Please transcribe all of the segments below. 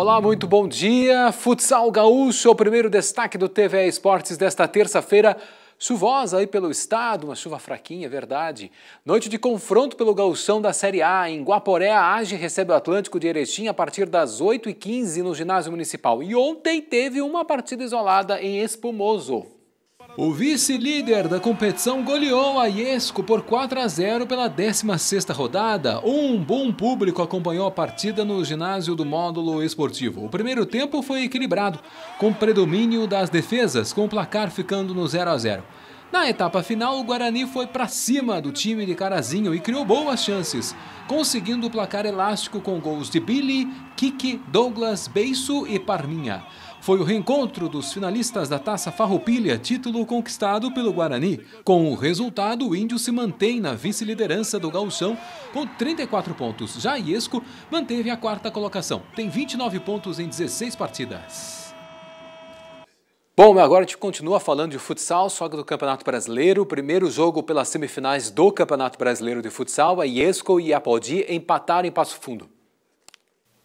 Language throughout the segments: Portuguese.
Olá, muito bom dia. Futsal Gaúcho é o primeiro destaque do TV Esportes desta terça-feira. Chuvosa aí pelo estado, uma chuva fraquinha, é verdade. Noite de confronto pelo Gaúcho da Série A. Em Guaporé, a AGE recebe o Atlântico de Erechim a partir das 8h15 no ginásio municipal. E ontem teve uma partida isolada em Espumoso. O vice-líder da competição goleou a Iesco por 4 a 0 pela 16ª rodada. Um bom público acompanhou a partida no ginásio do módulo esportivo. O primeiro tempo foi equilibrado, com predomínio das defesas, com o placar ficando no 0 a 0. Na etapa final, o Guarani foi para cima do time de Carazinho e criou boas chances, conseguindo o placar elástico com gols de Billy, Kiki, Douglas, Beiço e Parminha. Foi o reencontro dos finalistas da Taça Farroupilha, título conquistado pelo Guarani. Com o resultado, o Índio se mantém na vice-liderança do gauchão com 34 pontos. Já Iesco manteve a quarta colocação, tem 29 pontos em 16 partidas. Bom, agora a gente continua falando de futsal, só que do Campeonato Brasileiro. O primeiro jogo pelas semifinais do Campeonato Brasileiro de Futsal, a Iesco e a Apodi empataram em Passo Fundo.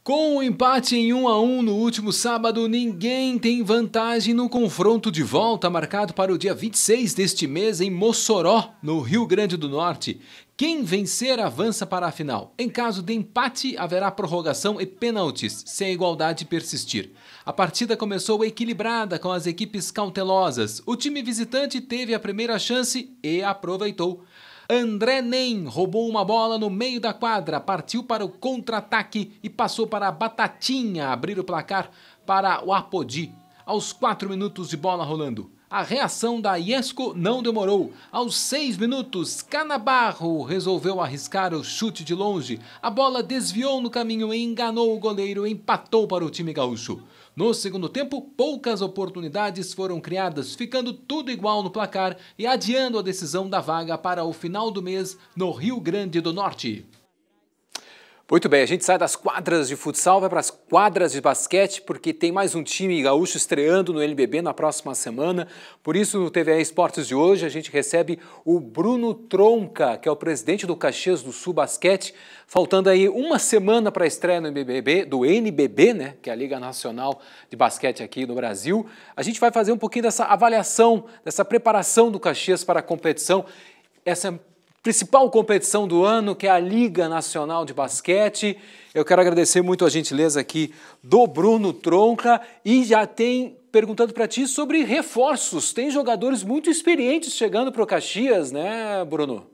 Com o um empate em 1 um a 1 um no último sábado, ninguém tem vantagem no confronto de volta marcado para o dia 26 deste mês em Mossoró, no Rio Grande do Norte. Quem vencer avança para a final. Em caso de empate, haverá prorrogação e pênaltis, se a igualdade persistir. A partida começou equilibrada com as equipes cautelosas. O time visitante teve a primeira chance e aproveitou. André Nem roubou uma bola no meio da quadra, partiu para o contra-ataque e passou para a Batatinha abrir o placar para o Apodi. Aos 4 minutos de bola rolando, a reação da Iesco não demorou. Aos seis minutos, Canabarro resolveu arriscar o chute de longe. A bola desviou no caminho e enganou o goleiro, empatou para o time gaúcho. No segundo tempo, poucas oportunidades foram criadas, ficando tudo igual no placar e adiando a decisão da vaga para o final do mês no Rio Grande do Norte. Muito bem, a gente sai das quadras de futsal, vai para as quadras de basquete, porque tem mais um time gaúcho estreando no NBB na próxima semana. Por isso, no TV Esportes de hoje, a gente recebe o Bruno Tronca, que é o presidente do Caxias do Sul Basquete. Faltando aí uma semana para a estreia no NBB, do NBB, né, que é a Liga Nacional de Basquete aqui no Brasil. A gente vai fazer um pouquinho dessa avaliação, dessa preparação do Caxias para a competição. Essa principal competição do ano, que é a Liga Nacional de Basquete. Eu quero agradecer muito a gentileza aqui do Bruno Tronca e já tem perguntando para ti sobre reforços. Tem jogadores muito experientes chegando para o Caxias, né, Bruno?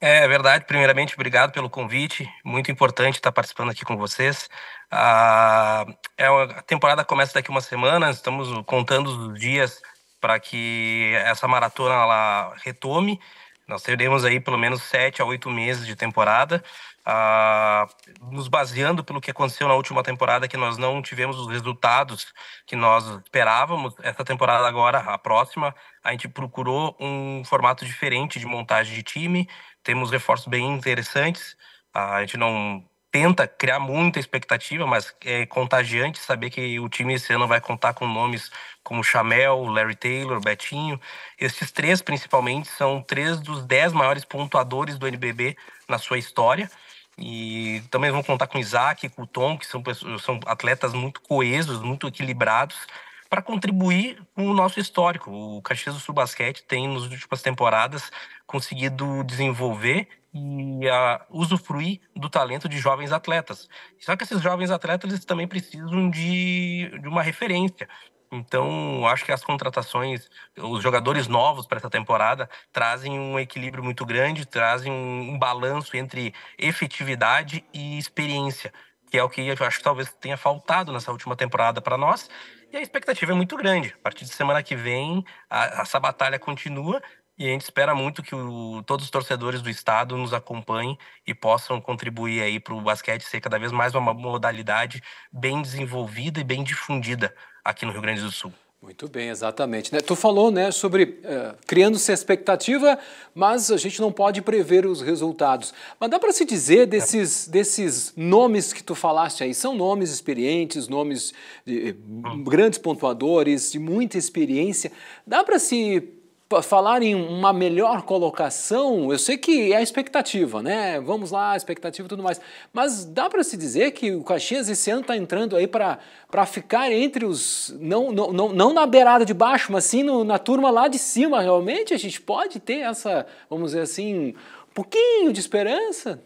É, é verdade. Primeiramente, obrigado pelo convite. Muito importante estar participando aqui com vocês. Ah, é uma, a temporada começa daqui uma semana. Estamos contando os dias para que essa maratona ela retome. Nós teremos aí pelo menos sete a oito meses de temporada, ah, nos baseando pelo que aconteceu na última temporada, que nós não tivemos os resultados que nós esperávamos. Essa temporada agora, a próxima, a gente procurou um formato diferente de montagem de time, temos reforços bem interessantes. Ah, a gente não tenta criar muita expectativa, mas é contagiante saber que o time esse ano vai contar com nomes como Chamel, Larry Taylor, Betinho. Esses três, principalmente, são três dos dez maiores pontuadores do NBB na sua história. E também vão contar com Isaac, com o Tom, que são, são atletas muito coesos, muito equilibrados, para contribuir com o nosso histórico. O Caxias do Sul Basquete tem, nas últimas temporadas, conseguido desenvolver e a usufruir do talento de jovens atletas. Só que esses jovens atletas eles também precisam de, de uma referência. Então, acho que as contratações, os jogadores novos para essa temporada trazem um equilíbrio muito grande, trazem um, um balanço entre efetividade e experiência, que é o que eu acho que talvez tenha faltado nessa última temporada para nós. E a expectativa é muito grande. A partir de semana que vem, a, essa batalha continua e a gente espera muito que o, todos os torcedores do estado nos acompanhem e possam contribuir aí para o basquete ser cada vez mais uma modalidade bem desenvolvida e bem difundida aqui no Rio Grande do Sul. Muito bem, exatamente. Né? Tu falou né, sobre eh, criando-se expectativa, mas a gente não pode prever os resultados. Mas dá para se dizer desses, desses nomes que tu falaste aí? São nomes experientes, nomes de eh, hum. grandes pontuadores, de muita experiência. Dá para se falar em uma melhor colocação, eu sei que é a expectativa, né? Vamos lá, expectativa e tudo mais. Mas dá para se dizer que o Caxias esse ano está entrando aí para ficar entre os. Não, não, não, não na beirada de baixo, mas sim no, na turma lá de cima. Realmente a gente pode ter essa, vamos dizer assim, um pouquinho de esperança?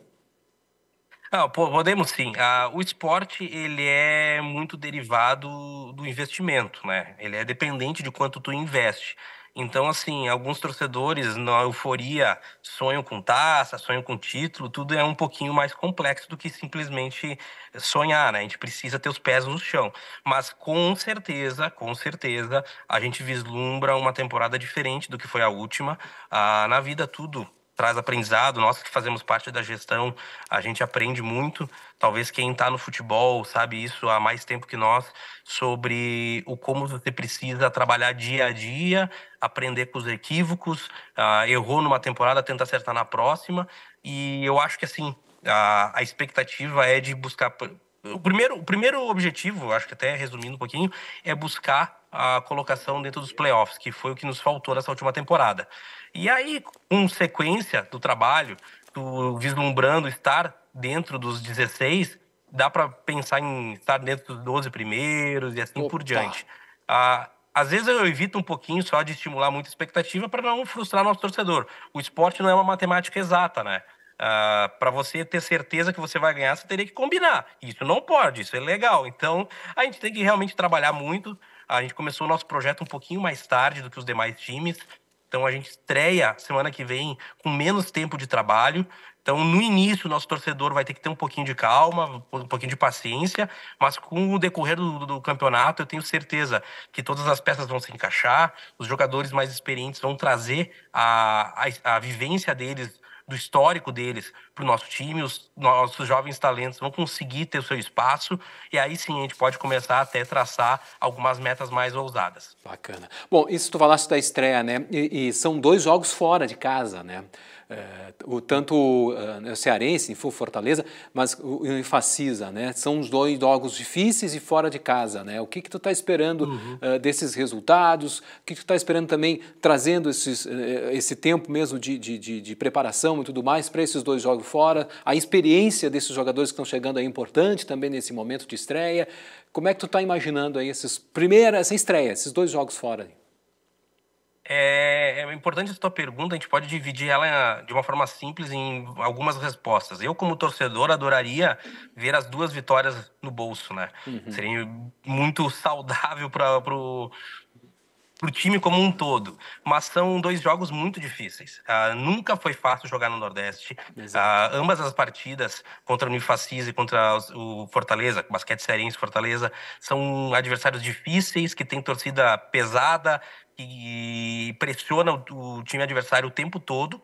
Ah, podemos sim. Ah, o esporte ele é muito derivado do investimento, né? Ele é dependente de quanto tu investe. Então, assim, alguns torcedores na euforia sonham com taça, sonham com título, tudo é um pouquinho mais complexo do que simplesmente sonhar, né? A gente precisa ter os pés no chão. Mas com certeza, com certeza, a gente vislumbra uma temporada diferente do que foi a última. Ah, na vida, tudo traz aprendizado. Nós que fazemos parte da gestão, a gente aprende muito. Talvez quem está no futebol sabe isso há mais tempo que nós sobre o como você precisa trabalhar dia a dia, aprender com os equívocos. Uh, errou numa temporada, tenta acertar na próxima. E eu acho que assim a, a expectativa é de buscar o primeiro, o primeiro objetivo, acho que até resumindo um pouquinho, é buscar a colocação dentro dos playoffs, que foi o que nos faltou nessa última temporada. E aí, com sequência do trabalho, do vislumbrando estar dentro dos 16, dá para pensar em estar dentro dos 12 primeiros e assim Opa. por diante. Ah, às vezes eu evito um pouquinho só de estimular muita expectativa para não frustrar nosso torcedor. O esporte não é uma matemática exata, né? Ah, para você ter certeza que você vai ganhar, você teria que combinar. Isso não pode, isso é legal. Então, a gente tem que realmente trabalhar muito a gente começou o nosso projeto um pouquinho mais tarde do que os demais times. Então a gente estreia semana que vem com menos tempo de trabalho. Então, no início, o nosso torcedor vai ter que ter um pouquinho de calma, um pouquinho de paciência, mas com o decorrer do, do, campeonato, eu tenho certeza que todas as peças vão se encaixar, os jogadores mais experientes vão trazer a, a, a vivência deles do histórico deles para o nosso time, os nossos jovens talentos vão conseguir ter o seu espaço e aí sim a gente pode começar até traçar algumas metas mais ousadas. Bacana. Bom, isso tu falaste da estreia, né? E, e são dois jogos fora de casa, né? É, o tanto é, o cearense, for Fortaleza, mas o, o enfatiza, né? São os dois jogos difíceis e fora de casa, né? O que que tu está esperando uhum. uh, desses resultados? O que, que tu está esperando também trazendo esses, uh, esse tempo mesmo de, de, de, de, preparação e tudo mais para esses dois jogos fora? A experiência desses jogadores que estão chegando é importante também nesse momento de estreia. Como é que tu está imaginando aí essas primeiras essa estreia, esses dois jogos fora? É, é, importante a tua pergunta, a gente pode dividir ela de uma forma simples em algumas respostas. Eu, como torcedor, adoraria ver as duas vitórias no bolso, né? Uhum. Seria muito saudável para o time como um todo. Mas são dois jogos muito difíceis. Ah, nunca foi fácil jogar no Nordeste. Ah, ambas as partidas contra o Unifacis e contra o Fortaleza, Basquete Serense Fortaleza, são adversários difíceis, que têm torcida pesada, que pressiona o, o, time adversário o tempo todo.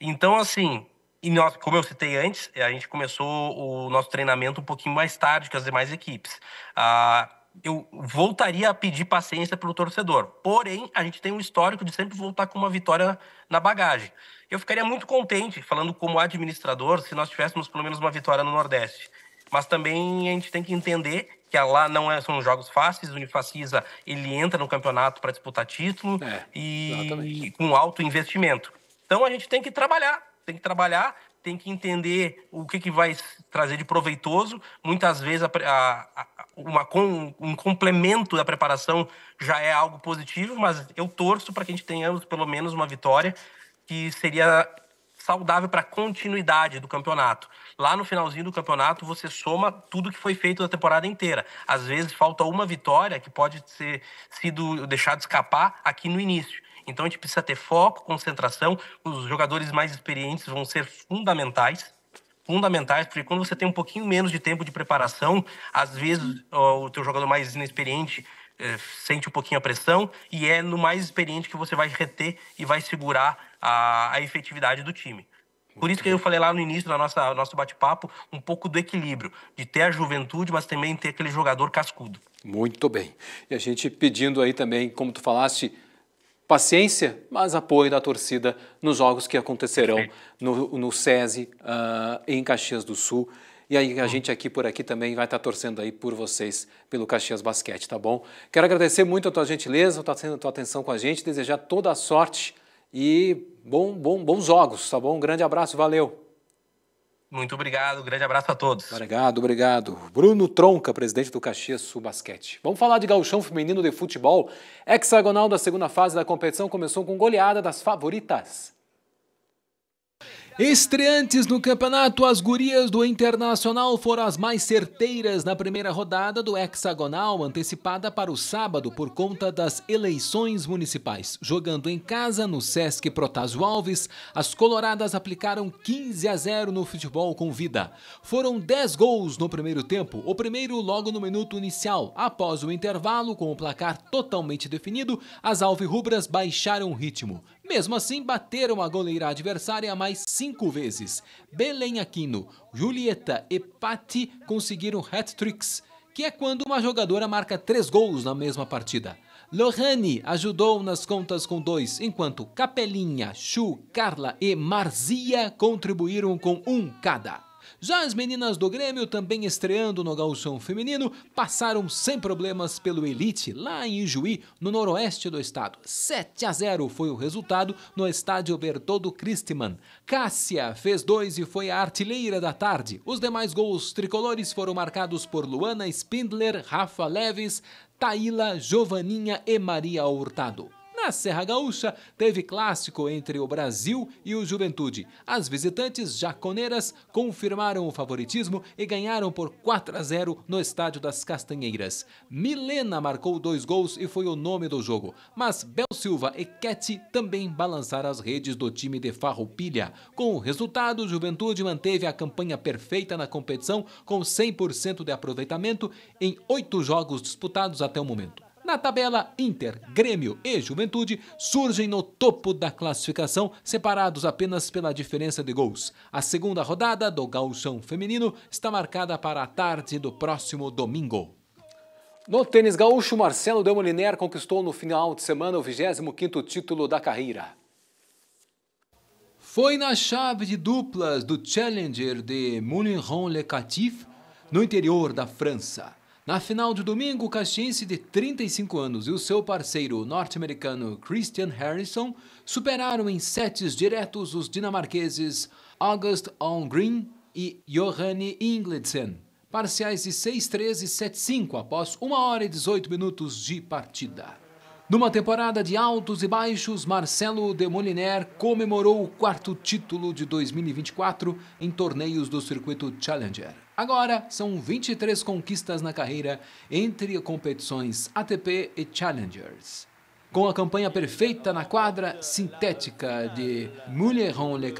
Então, assim, e nós, como eu citei antes, a gente começou o nosso treinamento um pouquinho mais tarde que as demais equipes. Ah, eu voltaria a pedir paciência para o torcedor. Porém, a gente tem um histórico de sempre voltar com uma vitória na bagagem. Eu ficaria muito contente, falando como administrador, se nós tivéssemos pelo menos uma vitória no Nordeste. Mas também a gente tem que entender que lá não é, são jogos fáceis. O Unifacisa ele entra no campeonato para disputar título é, e, e com alto investimento. Então a gente tem que trabalhar, tem que trabalhar, tem que entender o que, que vai trazer de proveitoso. Muitas vezes a, a, uma, um complemento da preparação já é algo positivo, mas eu torço para que a gente tenhamos pelo menos uma vitória que seria saudável para a continuidade do campeonato. Lá no finalzinho do campeonato, você soma tudo que foi feito da temporada inteira. Às vezes falta uma vitória que pode ser sido deixado escapar aqui no início. Então a gente precisa ter foco, concentração. Os jogadores mais experientes vão ser fundamentais fundamentais, porque quando você tem um pouquinho menos de tempo de preparação, às vezes o teu jogador mais inexperiente é, sente um pouquinho a pressão e é no mais experiente que você vai reter e vai segurar a, a efetividade do time. Por isso que eu falei lá no início da nossa nosso bate-papo um pouco do equilíbrio, de ter a juventude, mas também ter aquele jogador cascudo. Muito bem. E a gente pedindo aí também, como tu falaste, paciência, mas apoio da torcida nos jogos que acontecerão no, no SESI, uh, em Caxias do Sul e aí a gente aqui por aqui também vai estar torcendo aí por vocês, pelo Caxias Basquete, tá bom? Quero agradecer muito a tua gentileza, a tua, atenção com a gente, desejar toda a sorte e bom, bom, bons jogos, tá bom? Um grande abraço, valeu! Muito obrigado, grande abraço a todos. Obrigado, obrigado. Bruno Tronca, presidente do Caxias Sul Basquete. Vamos falar de gauchão feminino de futebol. Hexagonal da segunda fase da competição começou com goleada das favoritas. Estreantes no campeonato, as gurias do Internacional foram as mais certeiras na primeira rodada do hexagonal, antecipada para o sábado por conta das eleições municipais. Jogando em casa no Sesc Protásio Alves, as coloradas aplicaram 15 a 0 no futebol com vida. Foram 10 gols no primeiro tempo, o primeiro logo no minuto inicial. Após o intervalo, com o placar totalmente definido, as alvirrubras baixaram o ritmo. Mesmo assim, bateram a goleira adversária mais cinco vezes. Belém Aquino, Julieta e Patti conseguiram hat-tricks, que é quando uma jogadora marca três gols na mesma partida. Lohane ajudou nas contas com dois, enquanto Capelinha, Chu, Carla e Marzia contribuíram com um cada. Já as meninas do Grêmio, também estreando no Galchão Feminino, passaram sem problemas pelo Elite, lá em Ijuí, no noroeste do estado. 7 a 0 foi o resultado no estádio Bertoldo Christmann. Cássia fez dois e foi a artilheira da tarde. Os demais gols tricolores foram marcados por Luana Spindler, Rafa Leves, Taíla, Giovaninha e Maria Hurtado. Na Serra Gaúcha, teve clássico entre o Brasil e o Juventude. As visitantes jaconeiras confirmaram o favoritismo e ganharam por 4 a 0 no estádio das Castanheiras. Milena marcou dois gols e foi o nome do jogo, mas Bel Silva e Ketty também balançaram as redes do time de Farroupilha. Com o resultado, o Juventude manteve a campanha perfeita na competição com 100% de aproveitamento em oito jogos disputados até o momento. Na tabela, Inter, Grêmio e Juventude surgem no topo da classificação, separados apenas pela diferença de gols. A segunda rodada do Gauchão Feminino está marcada para a tarde do próximo domingo. No tênis gaúcho, Marcelo Demoliner conquistou no final de semana o 25º título da carreira. Foi na chave de duplas do Challenger de Moulinron-le-Catif, no interior da França. Na final de domingo, o caxiense de 35 anos e o seu parceiro norte-americano Christian Harrison superaram em sets diretos os dinamarqueses August Almgren e Johanne Ingledsen, parciais de 6-3 e 7-5 após 1 hora e 18 minutos de partida. Numa temporada de altos e baixos, Marcelo de Moliner comemorou o quarto título de 2024 em torneios do circuito Challenger. Agora são 23 conquistas na carreira entre competições ATP e Challengers. Com a campanha perfeita na quadra sintética de Mulheron Le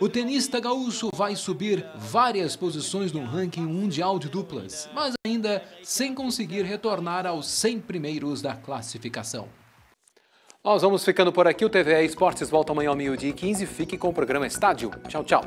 o tenista gaúcho vai subir várias posições no ranking mundial de duplas, mas ainda sem conseguir retornar aos 100 primeiros da classificação. Nós vamos ficando por aqui. O TV Esportes volta amanhã ao meio-dia e 15. Fique com o programa Estádio. Tchau, tchau.